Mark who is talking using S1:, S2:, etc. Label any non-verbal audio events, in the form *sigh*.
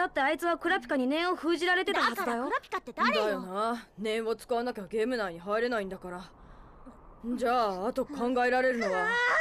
S1: だってあいつはクラピカに念を封じられてたはずだよだからクラピカって誰よだよ
S2: な念を使わなきゃゲーム内に入れないんだからじゃああと考えられるのは *laughs*